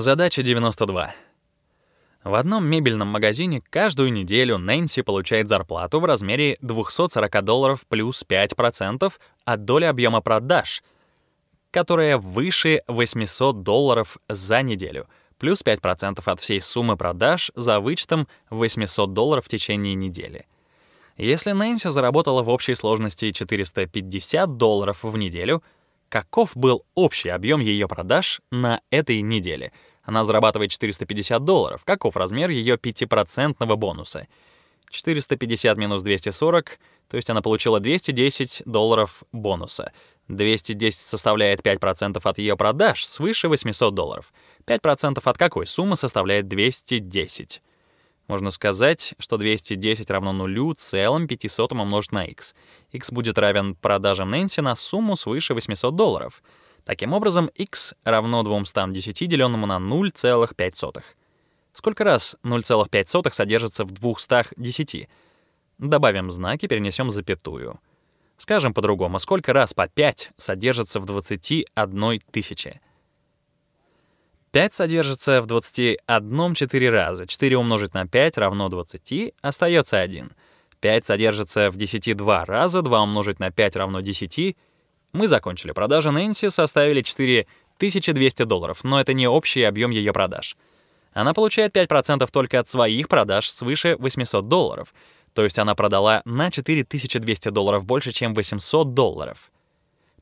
Задача 92. В одном мебельном магазине каждую неделю Нэнси получает зарплату в размере 240 долларов плюс 5% от доли объема продаж, которая выше 800 долларов за неделю, плюс 5% от всей суммы продаж за вычетом 800 долларов в течение недели. Если Нэнси заработала в общей сложности 450 долларов в неделю, каков был общий объем ее продаж на этой неделе — она зарабатывает 450 долларов. Каков размер ее 5-процентного бонуса? 450 минус 240, то есть она получила 210 долларов бонуса. 210 составляет 5% от ее продаж свыше 800 долларов. 5% от какой суммы составляет 210? Можно сказать, что 210 равно нулю целым 500 умножить на x. x будет равен продажам Нэнси на сумму свыше 800 долларов — Таким образом, x равно 210 деленному на 0,5. Сколько раз 0,5 содержится в 210? Добавим знаки, перенесем запятую. Скажем по-другому, сколько раз по 5 содержится в 21 тысяче? 5 содержится в 21 4 раза. 4 умножить на 5 равно 20, остается 1. 5 содержится в 10 2 раза, 2 умножить на 5 равно 10, мы закончили продажи Нэнси, составили 4200 долларов, но это не общий объем ее продаж. Она получает 5% только от своих продаж свыше 800 долларов, то есть она продала на 4200 долларов больше, чем 800 долларов.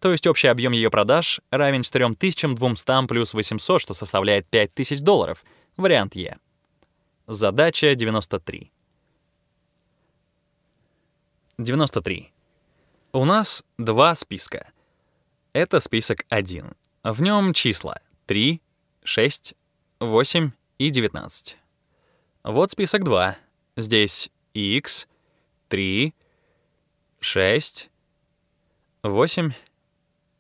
То есть общий объем ее продаж равен 4200 плюс 800, что составляет 5000 долларов. Вариант Е. Задача 93. 93. У нас два списка — это список 1. В нем числа 3, 6, 8 и 19. Вот список 2. Здесь x, 3, 6, 8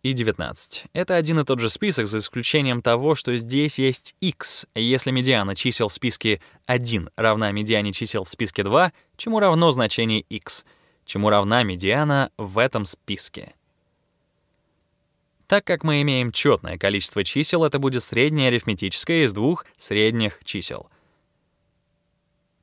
и 19. Это один и тот же список, за исключением того, что здесь есть x. Если медиана чисел в списке 1 равна медиане чисел в списке 2, чему равно значение x, чему равна медиана в этом списке. Так как мы имеем четное количество чисел, это будет среднее арифметическое из двух средних чисел.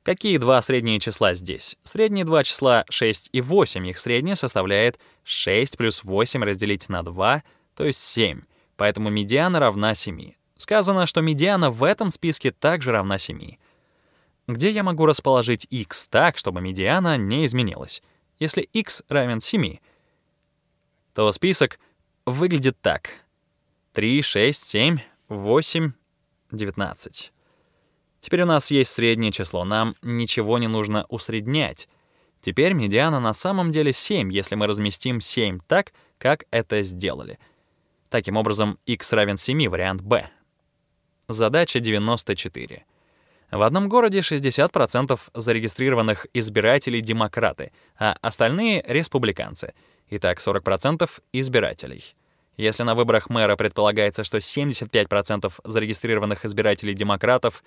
Какие два средние числа здесь? Средние два числа 6 и 8, их среднее составляет 6 плюс 8 разделить на 2, то есть 7. Поэтому медиана равна 7. Сказано, что медиана в этом списке также равна 7. Где я могу расположить x так, чтобы медиана не изменилась? Если x равен 7, то список — выглядит так. 3, 6, 7, 8, 19. Теперь у нас есть среднее число, нам ничего не нужно усреднять. Теперь медиана на самом деле 7, если мы разместим 7 так, как это сделали. Таким образом, x равен 7, вариант b. Задача 94. В одном городе 60% зарегистрированных избирателей — демократы, а остальные — республиканцы. Итак, 40% избирателей. Если на выборах мэра предполагается, что 75% зарегистрированных избирателей демократов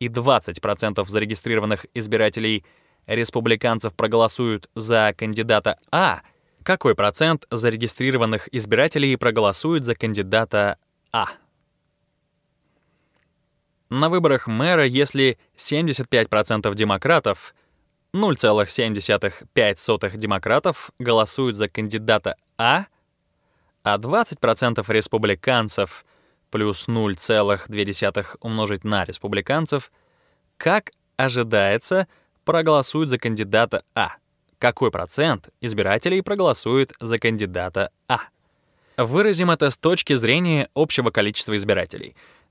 и 20% зарегистрированных избирателей республиканцев проголосуют за кандидата А, какой процент зарегистрированных избирателей проголосует за кандидата А? На выборах мэра, если 75% демократов, 0,75 демократов голосуют за кандидата А, а 20% республиканцев плюс 0,2 умножить на республиканцев, как ожидается, проголосуют за кандидата А. Какой процент избирателей проголосует за кандидата А? Выразим это с точки зрения общего количества избирателей.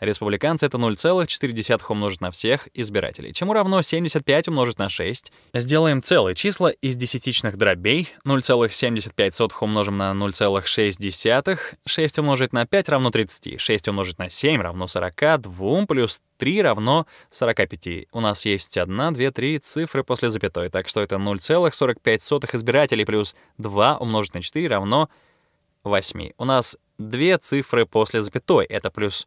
Республиканцы — это 0,4 умножить на всех избирателей, чему равно 75 умножить на 6. Сделаем целые числа из десятичных дробей. 0,75 умножим на 0,6. 6 умножить на 5 равно 30. 6 умножить на 7 равно 40. 2 плюс 3 равно 45. У нас есть 1, 2, 3 цифры после запятой, так что это 0,45 избирателей плюс 2 умножить на 4 равно 8. У нас две цифры после запятой, это плюс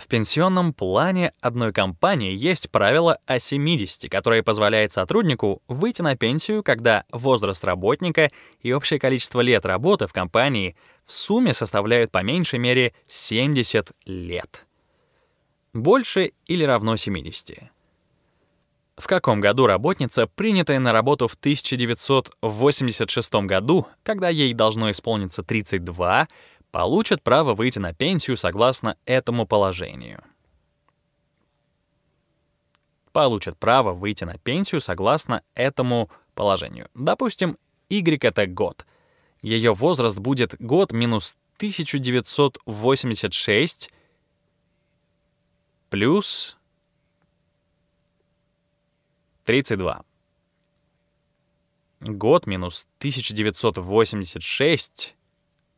В пенсионном плане одной компании есть правило о 70, которое позволяет сотруднику выйти на пенсию, когда возраст работника и общее количество лет работы в компании в сумме составляют по меньшей мере 70 лет. Больше или равно 70. В каком году работница, принятая на работу в 1986 году, когда ей должно исполниться 32, получат право выйти на пенсию согласно этому положению. Получат право выйти на пенсию согласно этому положению. Допустим, Y — это год. Ее возраст будет год минус 1986 плюс 32. Год минус 1986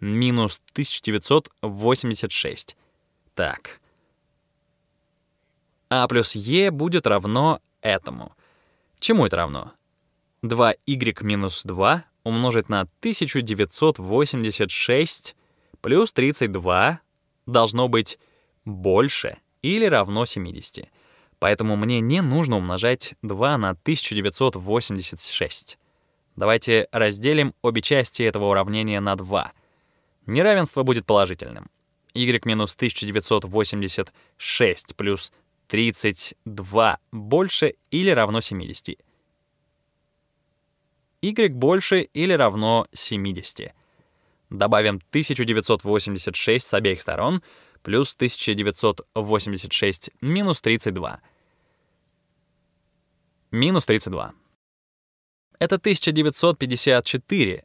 минус 1986. Так. А плюс Е будет равно этому. Чему это равно? 2y минус 2 умножить на 1986 плюс 32 должно быть больше или равно 70. Поэтому мне не нужно умножать 2 на 1986. Давайте разделим обе части этого уравнения на 2 — Неравенство будет положительным. y минус 1986 плюс 32 больше или равно 70. y больше или равно 70. Добавим 1986 с обеих сторон плюс 1986 минус 32. Минус 32. Это 1954,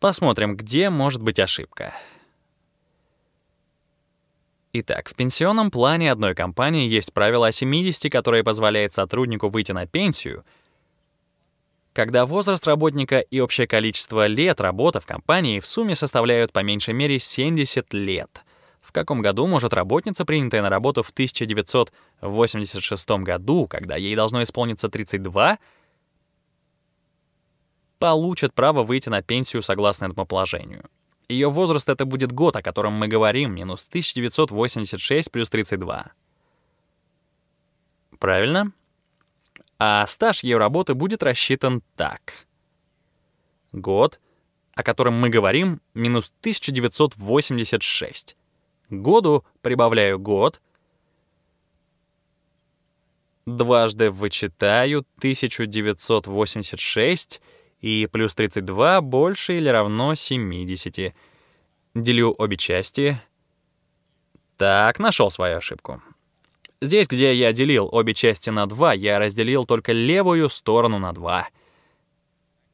Посмотрим, где может быть ошибка. Итак, в пенсионном плане одной компании есть правило о 70, которое позволяет сотруднику выйти на пенсию, когда возраст работника и общее количество лет работы в компании в сумме составляют по меньшей мере 70 лет. В каком году может работница, принятая на работу в 1986 году, когда ей должно исполниться 32, получат право выйти на пенсию согласно этому положению. Ее возраст — это будет год, о котором мы говорим, минус 1986 плюс 32. Правильно? А стаж ее работы будет рассчитан так. Год, о котором мы говорим, минус 1986. Году прибавляю год. Дважды вычитаю 1986 и плюс 32 больше или равно 70. Делю обе части. Так, нашел свою ошибку. Здесь, где я делил обе части на 2, я разделил только левую сторону на 2.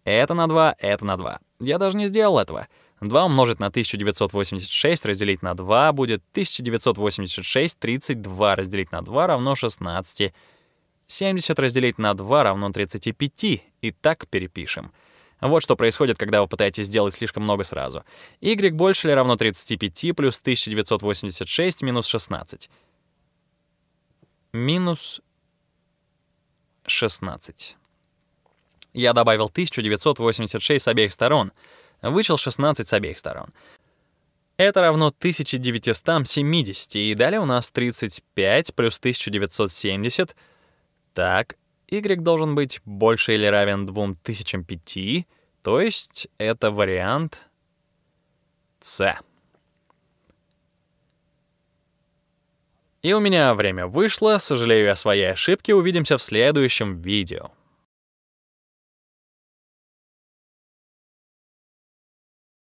Это на 2, это на 2. Я даже не сделал этого. 2 умножить на 1986 разделить на 2 будет 1986, 32 разделить на 2 равно 16. 70 разделить на 2 равно 35, и так перепишем. Вот что происходит, когда вы пытаетесь сделать слишком много сразу. y больше или равно 35 плюс 1986 минус 16. Минус 16. Я добавил 1986 с обеих сторон, вычел 16 с обеих сторон. Это равно 1970, и далее у нас 35 плюс 1970 — так, y должен быть больше или равен 2005, то есть это вариант c. И у меня время вышло, сожалею о своей ошибке, увидимся в следующем видео.